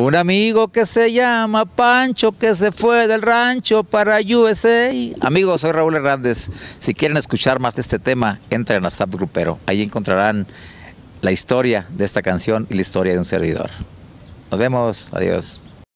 Un amigo que se llama Pancho, que se fue del rancho para USA. Amigos, soy Raúl Hernández. Si quieren escuchar más de este tema, entren a SAP Grupero. Ahí encontrarán la historia de esta canción y la historia de un servidor. Nos vemos. Adiós.